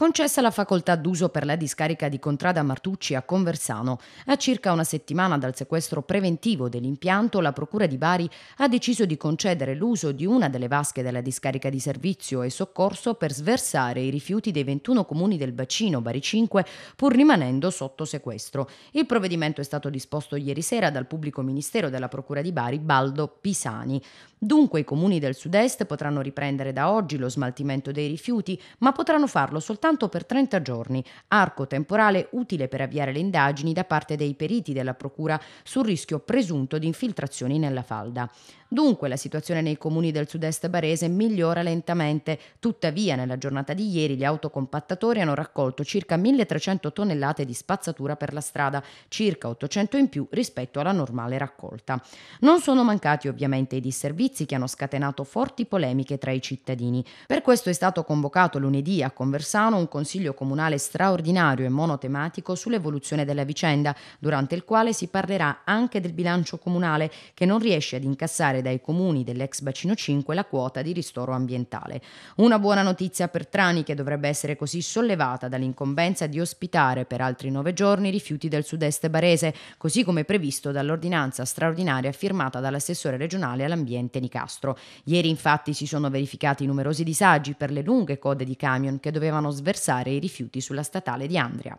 concessa la facoltà d'uso per la discarica di Contrada Martucci a Conversano. A circa una settimana dal sequestro preventivo dell'impianto, la Procura di Bari ha deciso di concedere l'uso di una delle vasche della discarica di servizio e soccorso per sversare i rifiuti dei 21 comuni del bacino Bari 5 pur rimanendo sotto sequestro. Il provvedimento è stato disposto ieri sera dal pubblico ministero della Procura di Bari Baldo Pisani. Dunque i comuni del sud-est potranno riprendere da oggi lo smaltimento dei rifiuti, ma potranno farlo soltanto soltanto per 30 giorni, arco temporale utile per avviare le indagini da parte dei periti della Procura sul rischio presunto di infiltrazioni nella falda. Dunque la situazione nei comuni del sud-est barese migliora lentamente, tuttavia nella giornata di ieri gli autocompattatori hanno raccolto circa 1300 tonnellate di spazzatura per la strada, circa 800 in più rispetto alla normale raccolta. Non sono mancati ovviamente i disservizi che hanno scatenato forti polemiche tra i cittadini. Per questo è stato convocato lunedì a Conversano un consiglio comunale straordinario e monotematico sull'evoluzione della vicenda, durante il quale si parlerà anche del bilancio comunale che non riesce ad incassare dai comuni dell'ex bacino 5 la quota di ristoro ambientale. Una buona notizia per Trani che dovrebbe essere così sollevata dall'incombenza di ospitare per altri nove giorni rifiuti del sud-est barese, così come previsto dall'ordinanza straordinaria firmata dall'assessore regionale all'ambiente Nicastro. Ieri infatti si sono verificati numerosi disagi per le lunghe code di camion che dovevano svelare versare i rifiuti sulla statale di Andria.